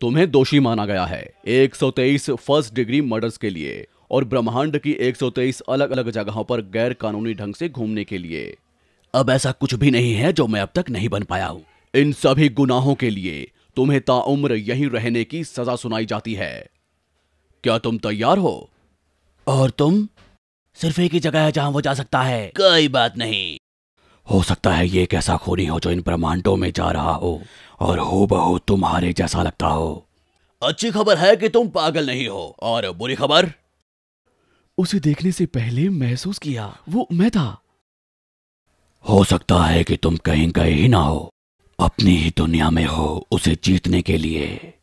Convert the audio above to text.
तुम्हें दोषी माना गया है 123 फर्स्ट डिग्री मर्डर्स के लिए और ब्रह्मांड की 123 अलग अलग जगहों पर गैर कानूनी ढंग से घूमने के लिए अब ऐसा कुछ भी नहीं है जो मैं अब तक नहीं बन पाया हूँ इन सभी गुनाहों के लिए तुम्हें ताउम्र यहीं रहने की सजा सुनाई जाती है क्या तुम तैयार हो और तुम सिर्फ एक ही जगह है जहां वो जा सकता है कोई बात नहीं हो सकता है ये एक ऐसा खूनी हो जो इन ब्रह्मांडों में जा रहा हो और हो बहु तुम्हारे जैसा लगता हो अच्छी खबर है कि तुम पागल नहीं हो और बुरी खबर उसे देखने से पहले महसूस किया वो मैं था हो सकता है कि तुम कहीं गए ही ना हो अपनी ही दुनिया में हो उसे जीतने के लिए